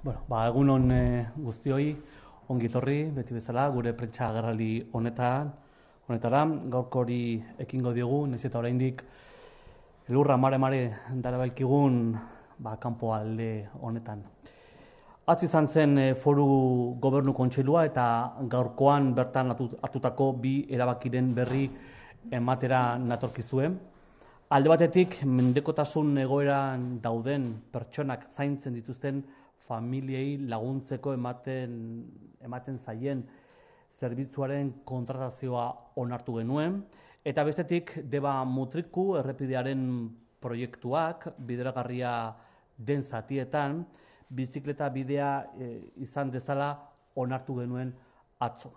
Bueno, ba, egun hon e, eh, guztioi, ongi torri, beti bezala, gure pretsa agarrali honetan, honetara, gaurko hori ekingo diogu, nahiz eta oraindik elurra mare mare dara baikigun, ba, kanpo alde honetan. Atzi izan zen eh, foru gobernu kontseilua eta gaurkoan bertan hartutako bi erabakiren berri ematera natorkizuen. Alde batetik, mendekotasun egoeran dauden pertsonak zaintzen dituzten, familiei laguntzeko ematen, ematen zaien zerbitzuaren kontratazioa onartu genuen. Eta bestetik, deba mutriku errepidearen proiektuak, bideragarria den zatietan, bizikleta bidea e, izan dezala onartu genuen atzo.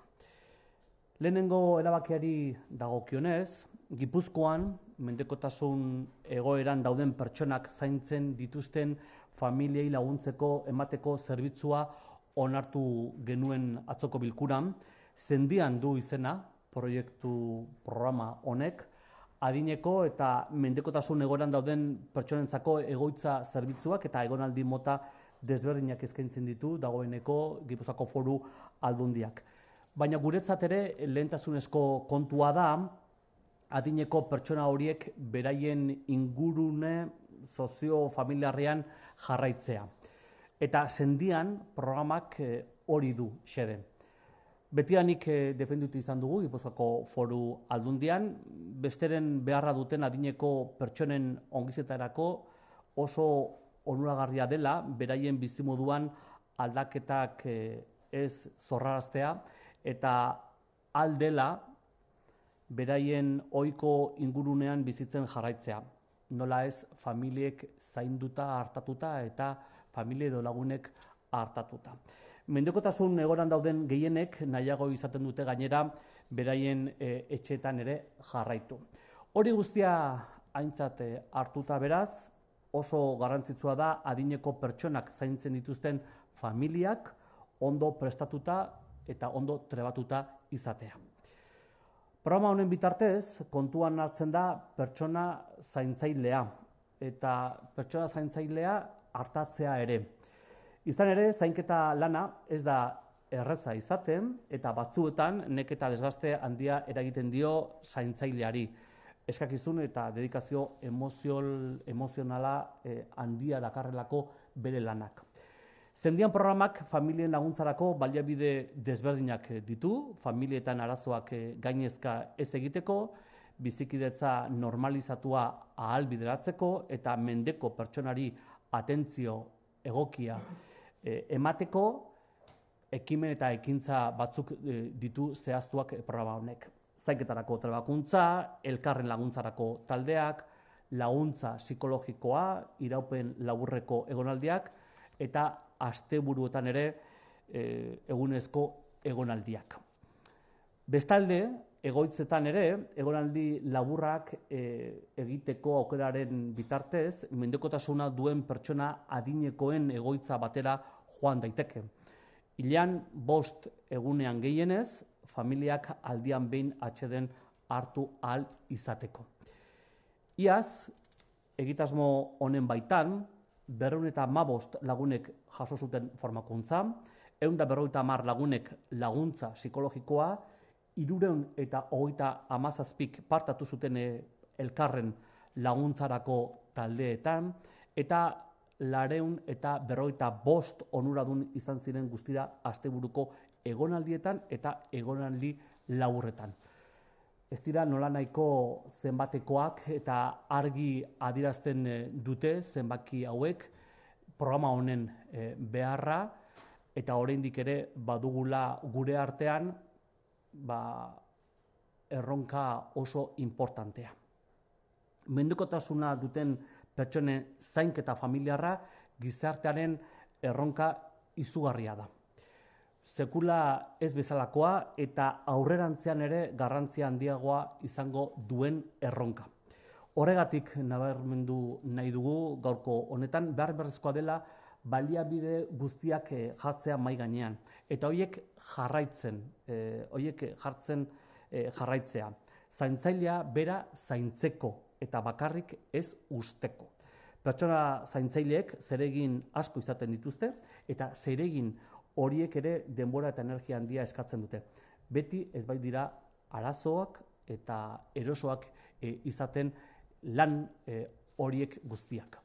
Lehenengo erabakiari dagokionez, Gipuzkoan, mendekotasun egoeran dauden pertsonak zaintzen dituzten familiei laguntzeko emateko zerbitzua onartu genuen atzoko bilkuran. Zendian du izena, proiektu programa honek, adineko eta mendekotasun egoeran dauden pertsonentzako egoitza zerbitzuak eta egonaldi mota desberdinak eskaintzen ditu dagoeneko Gipuzako foru aldundiak. Baina guretzat ere lehentasunezko kontua da, adineko pertsona horiek beraien ingurune sozio jarraitzea. Eta sendian programak eh, hori du xede. Betianik eh, defendutu izan dugu, Gipuzkoako foru aldundian, besteren beharra duten adineko pertsonen ongizetarako oso onuragarria dela, beraien bizimoduan aldaketak eh, ez zorraraztea, eta aldela beraien ohiko ingurunean bizitzen jarraitzea. Nola ez familiek zainduta hartatuta eta familie edo lagunek hartatuta. Mendekotasun egoran dauden gehienek nahiago izaten dute gainera beraien e, etxeetan ere jarraitu. Hori guztia aintzat e, hartuta beraz, oso garrantzitsua da adineko pertsonak zaintzen dituzten familiak ondo prestatuta eta ondo trebatuta izatea. Programa honen bitartez, kontuan hartzen da pertsona zaintzailea eta pertsona zaintzailea hartatzea ere. Izan ere, zainketa lana ez da erreza izaten eta batzuetan neketa desgazte handia eragiten dio zaintzaileari. Eskakizun eta dedikazio emozionala eh, handia dakarrelako bere lanak. Zendian programak familien laguntzarako baliabide desberdinak eh, ditu, familietan arazoak eh, gainezka ez egiteko, bizikidetza normalizatua ahal bideratzeko eta mendeko pertsonari atentzio egokia eh, emateko, ekimen eta ekintza batzuk ditu zehaztuak programa honek. Zainketarako trebakuntza, elkarren laguntzarako taldeak, laguntza psikologikoa, iraupen laburreko egonaldiak, eta asteburuetan ere eh, egunezko egonaldiak. Bestalde, egoitzetan ere, egonaldi laburrak eh, egiteko aukeraren bitartez, mendekotasuna duen pertsona adinekoen egoitza batera joan daiteke. Ilean, bost egunean gehienez, familiak aldian behin atxeden hartu al izateko. Iaz, egitasmo honen baitan, berreun eta mabost lagunek jaso zuten formakuntza, eun da berreun eta mar lagunek laguntza psikologikoa, irureun eta hogeita amazazpik partatu zuten eh, elkarren laguntzarako taldeetan, eta lareun eta berroita bost onuradun izan ziren guztira asteburuko egonaldietan eta egonaldi laurretan ez dira nola nahiko zenbatekoak eta argi adierazten eh, dute zenbaki hauek programa honen eh, beharra eta oraindik ere badugula gure artean ba, erronka oso importantea. Mendukotasuna duten pertsone zainketa familiarra gizartearen erronka izugarria da sekula ez bezalakoa eta aurrerantzean ere garrantzia handiagoa izango duen erronka. Horregatik nabarmendu nahi dugu gaurko honetan behar berrezkoa dela baliabide guztiak eh, jatzea mai gainean eta hoiek jarraitzen, eh, hoiek jartzen eh, jarraitzea. Zaintzailea bera zaintzeko eta bakarrik ez usteko. Pertsona zaintzaileek zeregin asko izaten dituzte eta zeregin horiek ere denbora eta energia handia eskatzen dute. Beti ez bai dira arazoak eta erosoak e, izaten lan e, horiek guztiak.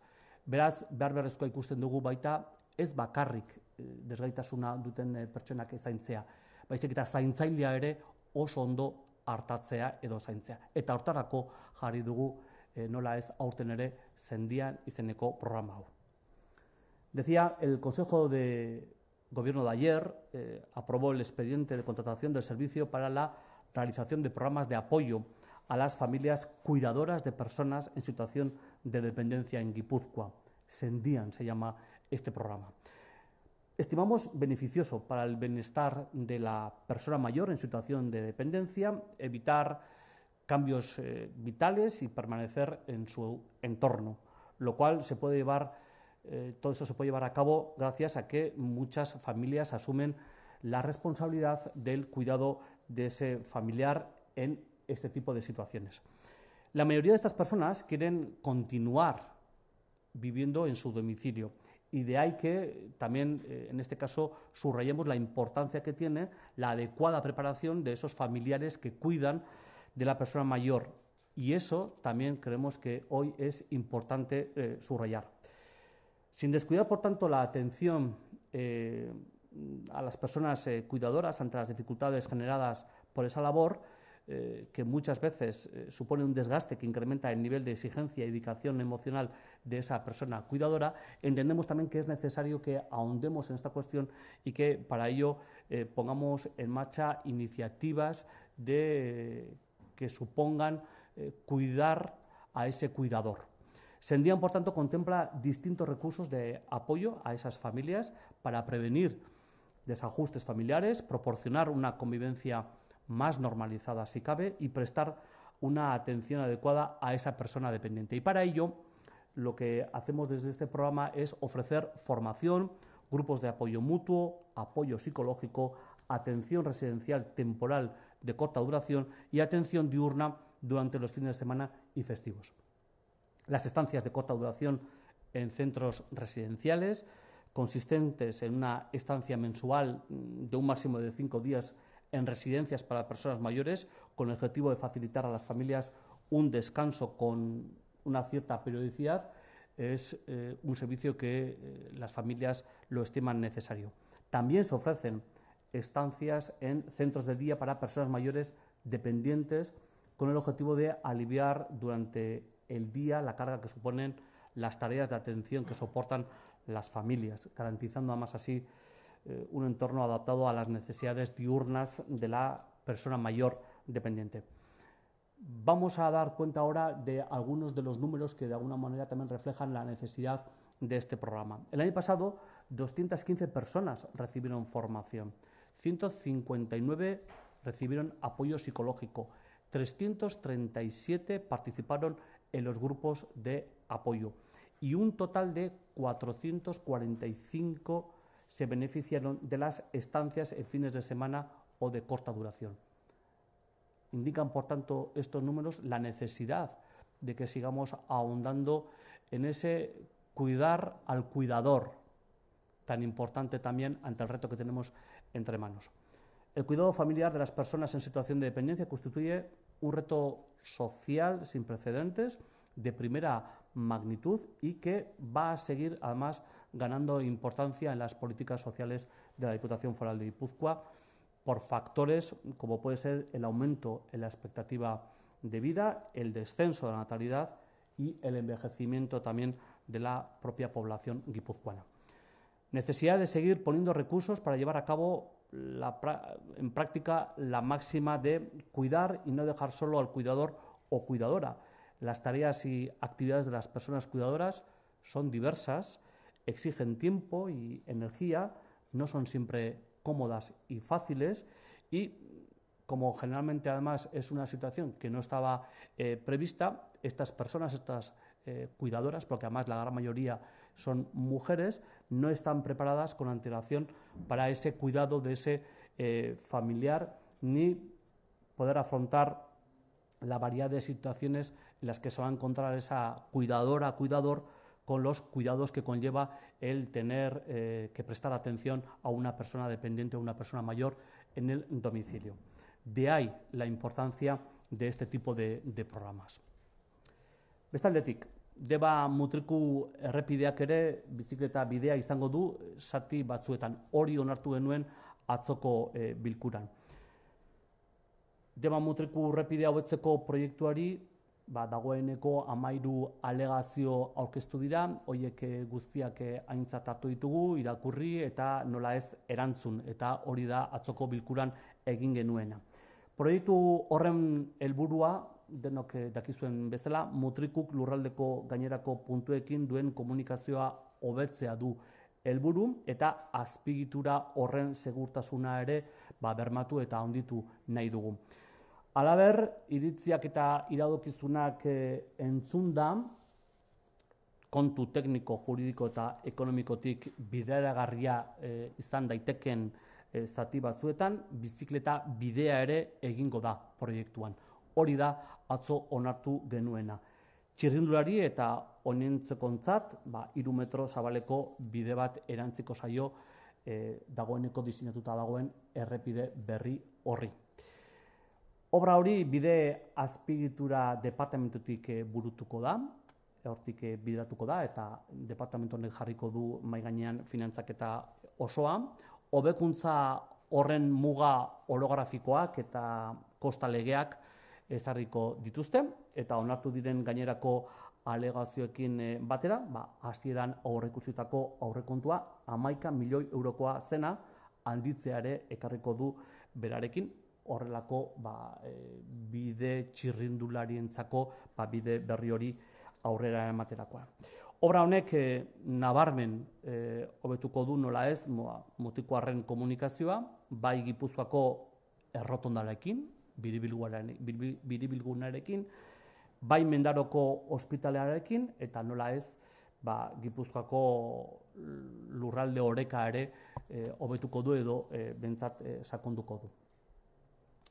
Beraz, behar ikusten dugu baita ez bakarrik e, desgaitasuna duten pertsonak zaintzea, baizik eta zaintzailea ere oso ondo hartatzea edo zaintzea. Eta hortarako jarri dugu nola ez aurten ere zendian izeneko programa hau. Decía, el Consejo de gobierno de ayer eh, aprobó el expediente de contratación del servicio para la realización de programas de apoyo a las familias cuidadoras de personas en situación de dependencia en Guipúzcoa. Sendían se llama este programa. Estimamos beneficioso para el bienestar de la persona mayor en situación de dependencia evitar cambios eh, vitales y permanecer en su entorno, lo cual se puede llevar eh, todo eso se puede llevar a cabo gracias a que muchas familias asumen la responsabilidad del cuidado de ese familiar en este tipo de situaciones. La mayoría de estas personas quieren continuar viviendo en su domicilio y de ahí que también, eh, en este caso, subrayemos la importancia que tiene la adecuada preparación de esos familiares que cuidan de la persona mayor. Y eso también creemos que hoy es importante eh, subrayar. Sin descuidar, por tanto, la atención eh, a las personas eh, cuidadoras ante las dificultades generadas por esa labor, eh, que muchas veces supone un desgaste que incrementa el nivel de exigencia y dedicación emocional de esa persona cuidadora, entendemos también que es necesario que ahondemos en esta cuestión y que para ello pongamos en marcha iniciativas que supongan cuidar a ese cuidador. Sendian, por tanto, contempla distintos recursos de apoyo a esas familias para prevenir desajustes familiares, proporcionar una convivencia más normalizada si cabe y prestar una atención adecuada a esa persona dependiente. Y para ello, lo que hacemos desde este programa es ofrecer formación, grupos de apoyo mutuo, apoyo psicológico, atención residencial temporal de corta duración y atención diurna durante los fines de semana y festivos las estancias de corta duración en centros residenciales, consistentes en una estancia mensual mm, de un máximo de cinco días en residencias para personas mayores, con el objetivo de facilitar a las familias un descanso con una cierta periodicidad, es eh, un servicio que eh, las familias lo estiman necesario. También se ofrecen estancias en centros de día para personas mayores dependientes con el objetivo de aliviar durante el día la carga que suponen las tareas de atención que soportan las familias, garantizando además así eh, un entorno adaptado a las necesidades diurnas de la persona mayor dependiente. Vamos a dar cuenta ahora de algunos de los números que de alguna manera también reflejan la necesidad de este programa. El año pasado, 215 personas recibieron formación, 159 recibieron apoyo psicológico, 337 participaron en los grupos de apoyo. Y un total de 445 se beneficiaron de las estancias en fines de semana o de corta duración. Indican, por tanto, estos números la necesidad de que sigamos ahondando en ese cuidar al cuidador, tan importante también ante el reto que tenemos entre manos. El cuidado familiar de las personas en situación de dependencia constituye un reto social sin precedentes, de primera magnitud y que va a seguir además ganando importancia en las políticas sociales de la Diputación Foral de Guipúzcoa por factores como puede ser el aumento en la expectativa de vida, el descenso de la natalidad y el envejecimiento también de la propia población guipuzcoana. Necesidad de seguir poniendo recursos para llevar a cabo en práctica la máxima de cuidar y no dejar solo al cuidador o cuidadora. Las tareas y actividades de las personas cuidadoras son diversas, exigen tiempo y energía, no son siempre cómodas y fáciles y como generalmente además es una situación que no estaba eh, prevista, estas personas, estas eh, cuidadoras, porque además la gran mayoría son mujeres, no están preparadas con antelación para ese cuidado de ese eh, familiar ni poder afrontar la variedad de situaciones en las que se va a encontrar esa cuidadora, cuidador, con los cuidados que conlleva el tener eh, que prestar atención a una persona dependiente o una persona mayor en el domicilio. De ahí la importancia de este tipo de, de programas. Deba mutriku errepideak ere bizikleta bidea izango du sati batzuetan hori onartu genuen atzoko eh, bilkuran. Deba mutriku errepidea hobetzeko proiektuari ba, dagoeneko amairu alegazio aurkeztu dira, horiek eh, guztiak eh, aintzat ditugu, irakurri eta nola ez erantzun, eta hori da atzoko bilkuran egin genuena. Proiektu horren helburua denok eh, dakizuen bezala, mutrikuk lurraldeko gainerako puntuekin duen komunikazioa hobetzea du helburu eta azpigitura horren segurtasuna ere ba, bermatu eta onditu nahi dugu. Alaber, iritziak eta iradokizunak eh, entzun da, kontu tekniko, juridiko eta ekonomikotik bideragarria eh, izan daiteken eh, zati batzuetan, bizikleta bidea ere egingo da proiektuan hori da atzo onartu genuena. Txirrindulari eta onentzekontzat, ba, iru metro zabaleko bide bat erantziko saio e, dagoeneko dizinatuta dagoen errepide berri horri. Obra hori bide azpigitura departamentutik e, burutuko da, e, hortik e, bidatuko da eta departamentu honek jarriko du maiganean gainean finantzaketa osoa. Hobekuntza horren muga orografikoak eta kostalegeak ezarriko dituzte eta onartu diren gainerako alegazioekin eh, batera, ba, hasieran aurrekusitako aurrekontua hamaika milioi eurokoa zena handitzeare ekarriko du berarekin horrelako ba, e, bide txirrindularientzako ba, bide berri hori aurrera ematerakoa. Obra honek e, nabarmen hobetuko du nola ez moa, mutikoarren komunikazioa, bai gipuzkoako errotondarekin, biribilgunarekin, bai mendaroko ospitalearekin, eta nola ez, ba, Gipuzkoako lurralde horeka ere eh, hobetuko du edo e, eh, bentsat eh, sakonduko du.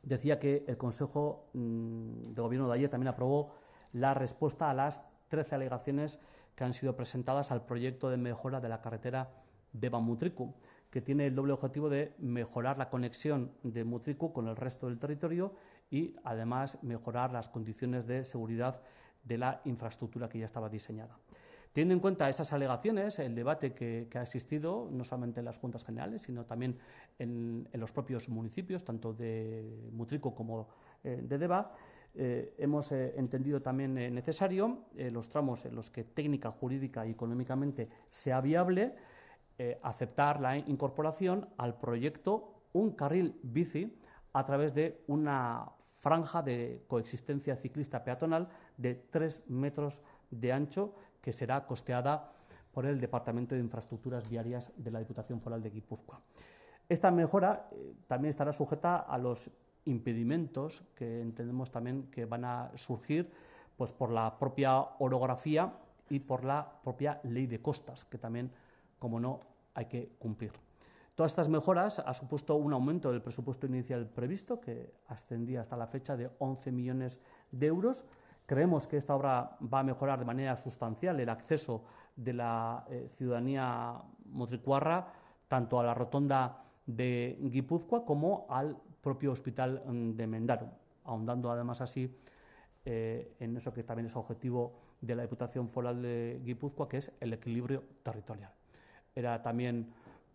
Decía que el Consejo mm, de Gobierno de ayer también aprobó la respuesta a las 13 alegaciones que han sido presentadas al proyecto de mejora de la carretera de Bamutricu. que tiene el doble objetivo de mejorar la conexión de Mutrico con el resto del territorio y además mejorar las condiciones de seguridad de la infraestructura que ya estaba diseñada. Teniendo en cuenta esas alegaciones, el debate que, ha existido, no solamente en las juntas generales, sino también en, los propios municipios, tanto de Mutrico como eh, de Deva, eh, hemos eh, entendido también necesario los tramos en los que técnica, jurídica y económicamente sea viable eh, aceptar la incorporación al proyecto un carril bici a través de una franja de coexistencia ciclista peatonal de 3 metros de ancho que será costeada por el Departamento de Infraestructuras Viarias de la Diputación Foral de Guipúzcoa. Esta mejora eh, también estará sujeta a los impedimentos que entendemos también que van a surgir pues, por la propia orografía y por la propia ley de costas, que también como no, hay que cumplir. Todas estas mejoras ha supuesto un aumento del presupuesto inicial previsto, que ascendía hasta la fecha de 11 millones de euros. Creemos que esta obra va a mejorar de manera sustancial el acceso de la eh, ciudadanía motricuarra tanto a la rotonda de Guipúzcoa como al propio hospital mm, de Mendaro, ahondando además así eh, en eso que también es objetivo de la Diputación Foral de Guipúzcoa, que es el equilibrio territorial era también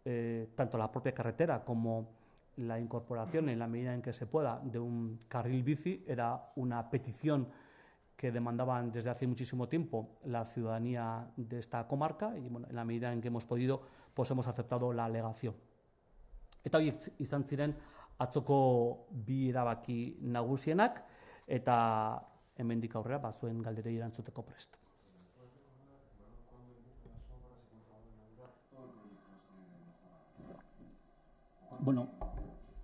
eh, tanto la propia carretera como la incorporación en la medida en que se pueda de un carril bici era una petición que demandaban desde hace muchísimo tiempo la ciudadanía de esta comarca y bueno, en la medida en que hemos podido pues hemos aceptado la alegación. Eta horiek izan ziren atzoko bi erabaki nagusienak eta hemendik aurrera bazuen galderei erantzuteko prest. Bueno,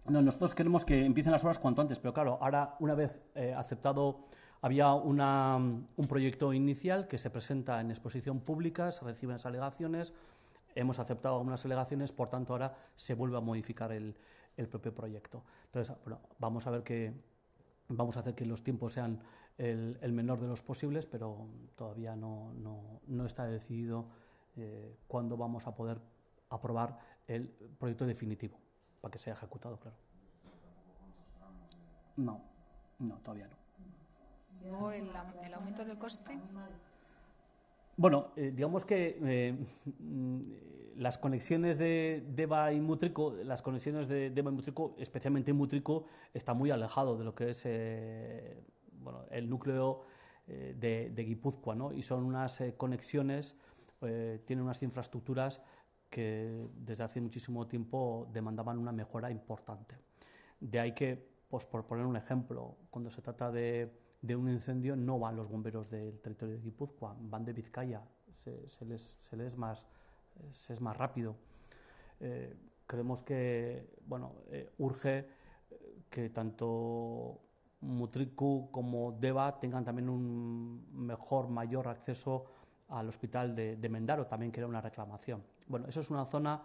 no, nosotros queremos que empiecen las obras cuanto antes, pero claro, ahora una vez eh, aceptado, había una, un proyecto inicial que se presenta en exposición pública, se reciben las alegaciones, hemos aceptado algunas alegaciones, por tanto ahora se vuelve a modificar el, el propio proyecto. Entonces, bueno, vamos a ver que vamos a hacer que los tiempos sean el, menor de los posibles, pero todavía no, está decidido eh, cuándo vamos a poder aprobar el proyecto definitivo para que sea ejecutado, claro. No, no, todavía no. ¿Luego el, aumento del coste? Bueno, eh, digamos que eh, mm, las conexiones de Deva y Mutrico, las conexiones de Deva y especialmente Mutrico, está muy alejado de lo que es eh, el núcleo de, de, Guipúzcoa, ¿no? Y son unas conexiones, tienen unas infraestructuras que desde hace muchísimo tiempo demandaban una mejora importante. De ahí que, pues, por poner un ejemplo, cuando se trata de, un incendio no van los bomberos del territorio de Guipúzcoa, van de Vizcaya, se, les, más, se es más rápido. Eh, creemos que bueno, eh, urge eh, que tanto Mutriku como Deva tengan también un mejor, mayor acceso al hospital de, Mendaro, también que era una reclamación. Bueno, eso es una zona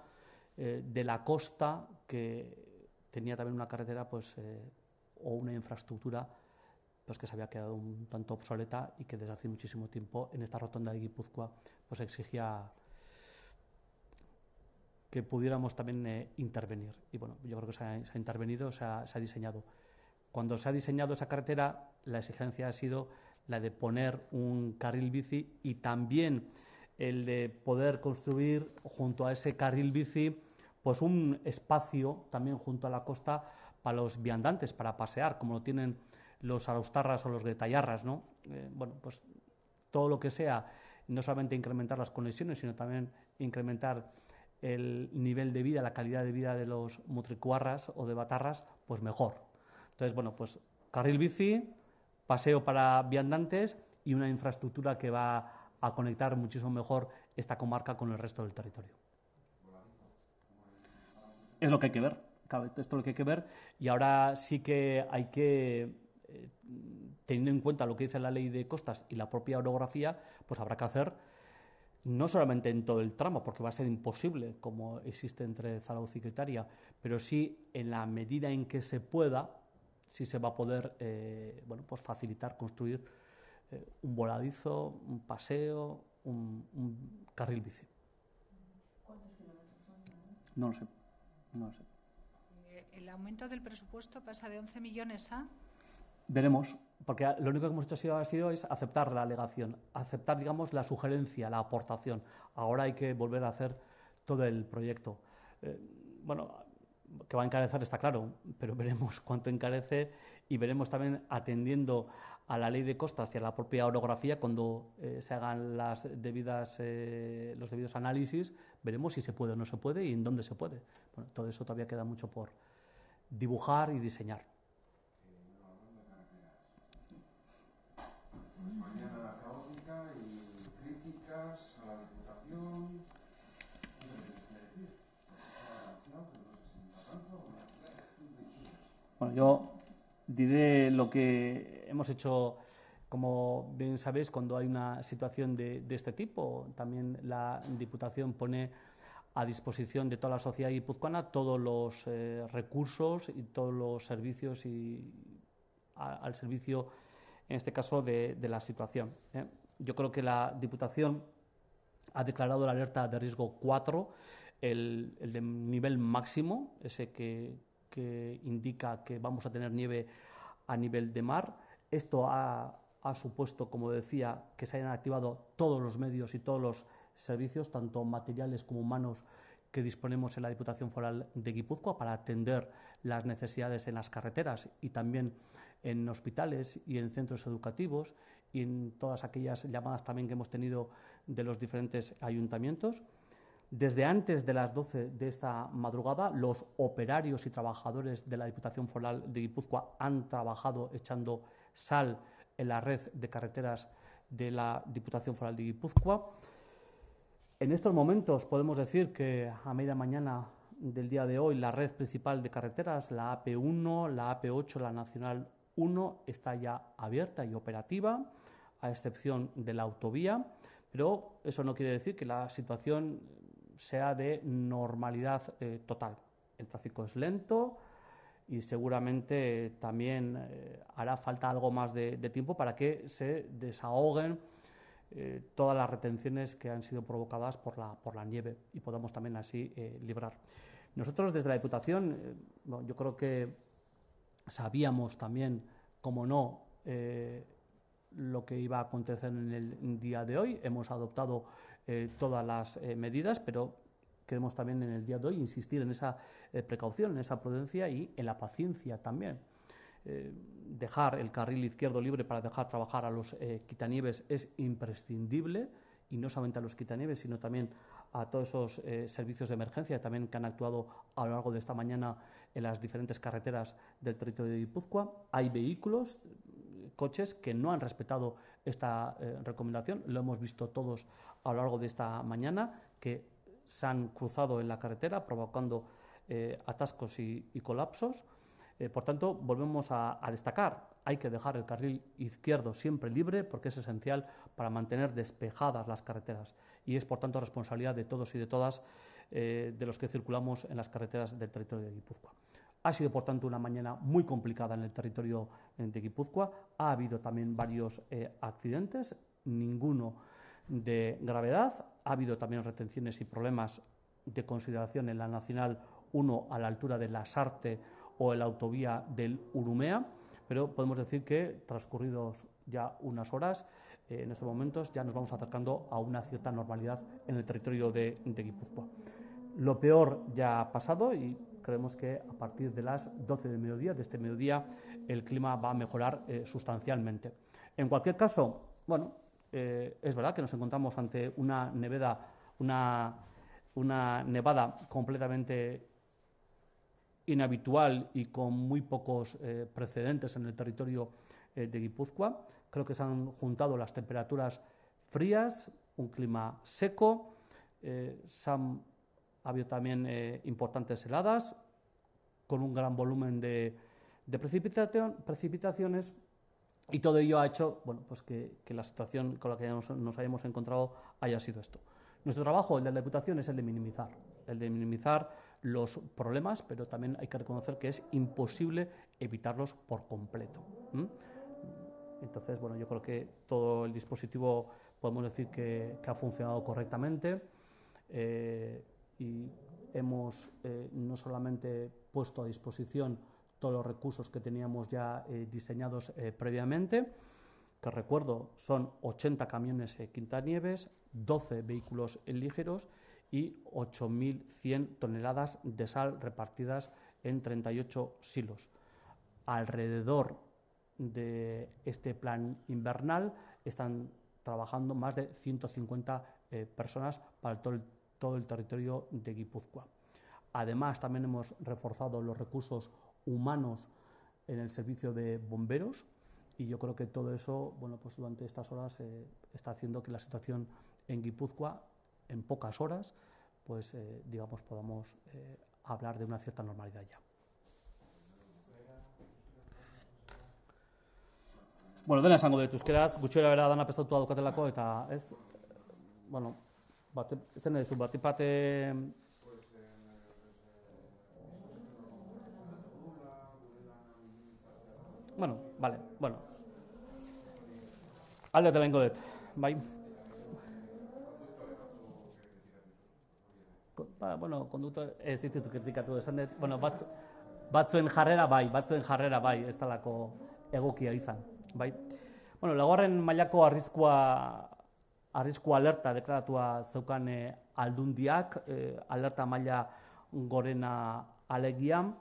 eh, de la costa que tenía también una carretera pues, eh, o una infraestructura pues, que se había quedado un tanto obsoleta y que desde hace muchísimo tiempo en esta rotonda de Guipúzcoa pues, exigía que pudiéramos también eh, intervenir. Y bueno, yo creo que se ha, intervenido, se ha diseñado. Cuando se ha diseñado esa carretera, la exigencia ha sido la de poner un carril bici y también el de poder construir junto a ese carril bici pues un espacio también junto a la costa para los viandantes, para pasear, como lo tienen los araustarras o los guetallarras, ¿no? Eh, bueno, pues todo lo que sea, no solamente incrementar las conexiones, sino también incrementar el nivel de vida, la calidad de vida de los mutricuarras o de batarras, pues mejor. Entonces, bueno, pues carril bici, paseo para viandantes y una infraestructura que va a conectar muchísimo mejor esta comarca con el resto del territorio. Es lo que hay que ver, esto es lo que hay que ver y ahora sí que hay que eh, teniendo en cuenta lo que dice la ley de costas y la propia orografía, pues habrá que hacer no solamente en todo el tramo, porque va a ser imposible como existe entre Zaragoza y Cretaria, pero sí en la medida en que se pueda si se va a poder eh, bueno, pues facilitar construir eh, un voladizo, un paseo, un, carril bici. ¿Cuántos son? No lo sé, no lo sé. Eh, ¿El aumento del presupuesto pasa de 11 millones a...? Veremos, porque lo único que hemos hecho ha sido, es aceptar la alegación, aceptar, digamos, la sugerencia, la aportación. Ahora hay que volver a hacer todo el proyecto. bueno, que va a encarecer está claro, pero veremos cuánto encarece y veremos también atendiendo a la ley de costas y a la propia orografía cuando eh, se hagan las debidas, eh, los debidos análisis, veremos si se puede o no se puede y en dónde se puede. todo eso todavía queda mucho por dibujar y diseñar. Bueno, yo diré lo que hemos hecho, como bien sabéis, cuando hay una situación de, este tipo. También la Diputación pone a disposición de toda la sociedad guipuzcoana todos los eh, recursos y todos los servicios y al servicio, en este caso, de, la situación. ¿eh? Yo creo que la Diputación ha declarado la alerta de riesgo 4, el, el de nivel máximo, ese que, que indica que vamos a tener nieve a nivel de mar. Esto ha, ha supuesto, como decía, que se hayan activado todos los medios y todos los servicios, tanto materiales como humanos, que disponemos en la Diputación Foral de Guipúzcoa para atender las necesidades en las carreteras y también en hospitales y en centros educativos y en todas aquellas llamadas también que hemos tenido de los diferentes ayuntamientos. Desde antes de las 12 de esta madrugada, los operarios y trabajadores de la Diputación Foral de Guipúzcoa han trabajado echando sal en la red de carreteras de la Diputación Foral de Guipúzcoa. En estos momentos podemos decir que a media mañana del día de hoy la red principal de carreteras, la AP1, la AP8, la Nacional 1, está ya abierta y operativa, a excepción de la autovía, pero eso no quiere decir que la situación sea de normalidad eh, total. El tráfico es lento y seguramente eh, también eh, hará falta algo más de, tiempo para que se desahoguen todas las retenciones que han sido provocadas por la, por la nieve y podamos también así librar. Nosotros desde la Diputación, yo creo que sabíamos también, como no, lo que iba a acontecer en el día de hoy. Hemos adoptado eh, todas las eh, medidas, pero queremos también en el día de hoy insistir en esa eh, precaución, en esa prudencia y en la paciencia también. dejar el carril izquierdo libre para dejar trabajar a los quitanieves es imprescindible y no solamente a los quitanieves, sino también a todos esos servicios de emergencia también que han actuado a lo largo de esta mañana en las diferentes carreteras del territorio de Guipúzcoa. Hay vehículos, coches que no han respetado esta eh, recomendación. Lo hemos visto todos a lo largo de esta mañana, que se han cruzado en la carretera provocando eh, atascos y, colapsos. Eh, por tanto, volvemos a, destacar, hay que dejar el carril izquierdo siempre libre porque es esencial para mantener despejadas las carreteras y es, por tanto, responsabilidad de todos y de todas de los que circulamos en las carreteras del territorio de Guipúzcoa. Ha sido, por tanto, una mañana muy complicada en el territorio eh, de Guipúzcoa. Ha habido también varios eh, accidentes, ninguno de gravedad. Ha habido también retenciones y problemas de consideración en la Nacional 1 a la altura de la Sarte o la autovía del Urumea, pero podemos decir que transcurridos ya unas horas, eh, en estos momentos ya nos vamos acercando a una cierta normalidad en el territorio de, de Guipúzcoa. Lo peor ya ha pasado y creemos que a partir de las 12 de mediodía, de este mediodía, el clima va a mejorar eh, sustancialmente. En cualquier caso, bueno, eh, es verdad que nos encontramos ante una nevada, una, nevada completamente inhabitual y con muy pocos eh, precedentes en el territorio de Guipúzcoa. Creo que se han juntado las temperaturas frías, un clima seco, ha habido también eh, importantes heladas con un gran volumen de, precipitación, precipitaciones y todo ello ha hecho bueno, pues que, la situación con la que nos, hayamos encontrado haya sido esto. Nuestro trabajo, en la Diputación, es el de minimizar, el de minimizar los problemas, pero también hay que reconocer que es imposible evitarlos por completo. Entonces, bueno, yo creo que todo el dispositivo podemos decir que, ha funcionado correctamente. Eh, y hemos eh, no solamente puesto a disposición todos los recursos que teníamos ya eh, diseñados eh, previamente, que recuerdo son 80 camiones Quintanieves, 12 vehículos ligeros y 8.100 toneladas de sal repartidas en 38 silos. Alrededor de este plan invernal están trabajando más de 150 personas para todo el todo el territorio de Guipúzcoa. Además, también hemos reforzado los recursos humanos en el servicio de bomberos y yo creo que todo eso, bueno, pues durante estas horas eh, está haciendo que la situación en Guipúzcoa, en pocas horas, pues eh, digamos podamos eh, hablar de una cierta normalidad ya. Bueno, dena esango dut, euskeraz, gutxora bera dana de daukatelako eta, es bueno, bate, zen edizu, bate pate... Bueno, vale, bueno. Alde eta lehenko dut, bai. Ba, bueno, konduto ez ditutu kritikatu esan dut, bueno, batzu, batzuen jarrera bai, batzuen jarrera bai, ez talako egokia izan, bai. Bueno, lagorren mailako arriskua arrisku alerta deklaratua zeukan e, aldundiak, eh, alerta maila gorena alegian.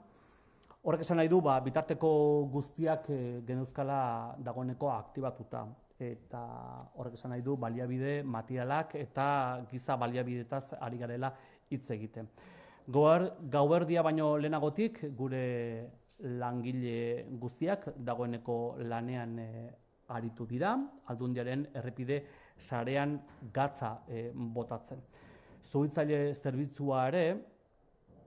Horrek esan nahi du, ba, bitarteko guztiak e, eh, genuzkala dagoeneko aktibatuta. Eta horrek esan nahi du, baliabide materialak eta giza baliabidetaz ari garela hitz egiten. Goar, gauerdia baino lehenagotik, gure langile guztiak dagoeneko lanean aritu dira, aldundiaren errepide sarean gatza eh, botatzen. Zuhitzaile zerbitzua ere,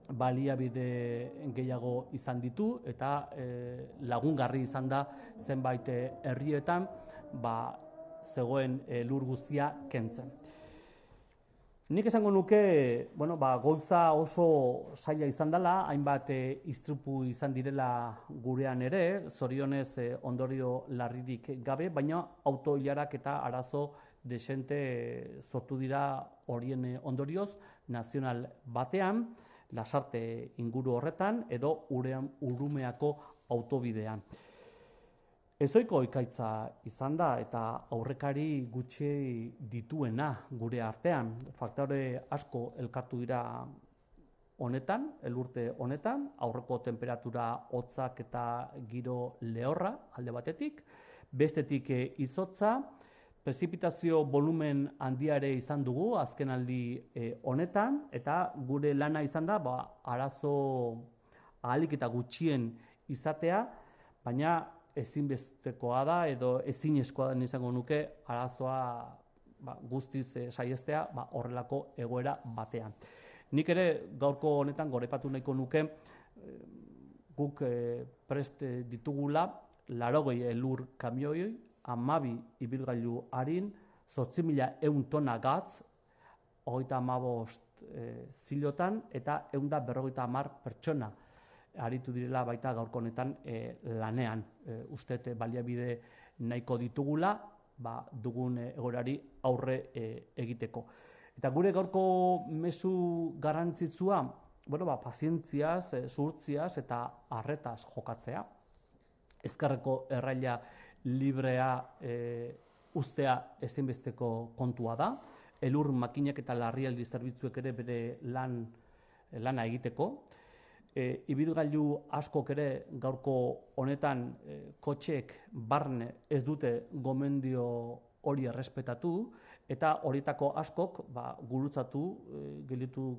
baliabide gehiago izan ditu eta e, lagungarri izan da zenbait eh, herrietan ba, zegoen e, lur guztia kentzen. Nik esango nuke, bueno, ba, oso saia izan dela, hainbat e, izan direla gurean ere, zorionez e, ondorio larririk gabe, baina autoilarak eta arazo desente sortu dira horien eh, ondorioz, nazional batean, lasarte inguru horretan, edo urean, urumeako autobidean. Ezoiko ikaitza izan da eta aurrekari gutxi dituena gure artean. Faktore asko elkartu dira honetan, elurte honetan, aurreko temperatura hotzak eta giro lehorra alde batetik, bestetik eh, izotza, Prezipitazio volumen handiare izan dugu azkenaldi e, honetan eta gure lana izan da ba, arazo ahalik eta gutxien izatea, baina ezinbestekoa da edo ezin eskoa den izango nuke arazoa ba, guztiz e, saiestea ba, horrelako egoera batean. Nik ere gaurko honetan gorepatu nahiko nuke e, guk e, prest ditugula laro elur kamioi amabi ibilgailu harin, zortzi mila eun tona gatz, hogeita amabost eh, zilotan, eta eun da amar pertsona aritu direla baita gaurko honetan eh, lanean. Eh, Uztet baliabide nahiko ditugula, ba, dugun egorari aurre egiteko. Eta gure gaurko mesu garantzitzua, bueno, ba, pazientziaz, surtziaz eta arretaz jokatzea. Ezkarreko erraila librea e, eh, ustea ezinbesteko kontua da. Elur makinak eta larrialdi zerbitzuek ere bere lan, eh, lana egiteko. E, ibilgailu askok ere gaurko honetan kotxek barne ez dute gomendio hori errespetatu eta horietako askok ba, gurutzatu, e, gelitu,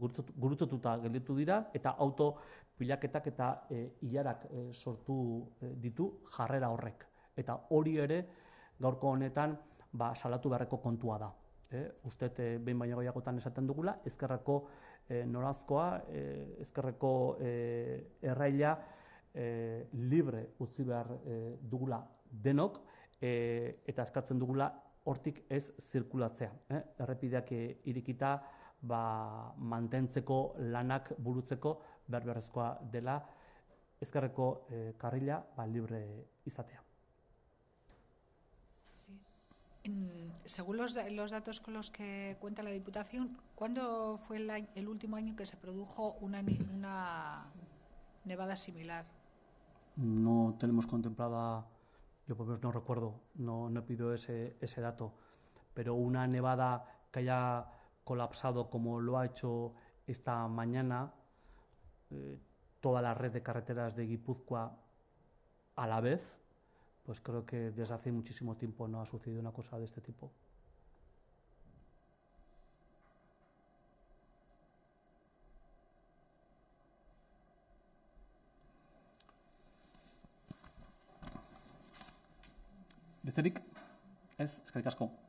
gelditu dira eta auto pilaketak eta e, ilarak sortu ditu jarrera horrek eta hori ere gaurko honetan ba, salatu beharreko kontua da. E, uste e, behin baino gehiagotan esaten dugula, ezkerreko eh, norazkoa, e, ezkerreko e, erraila libre utzi behar dugula denok, eta eskatzen dugula hortik ez zirkulatzea. E, errepideak e, irikita ba, mantentzeko lanak burutzeko berberrezkoa dela ezkerreko karrila ba, libre izatea. Mm, según los, datos con los que cuenta la Diputación, ¿cuándo fue el, último año que se produjo una, nevada similar? No tenemos contemplada, yo por lo menos no recuerdo, no, pido ese, dato, pero una nevada que haya colapsado como lo ha hecho esta mañana eh, toda la red de carreteras de Guipúzcoa a la vez, pues creo que desde hace muchísimo tiempo no ha sucedido una cosa de este tipo. Besterik, ez, Es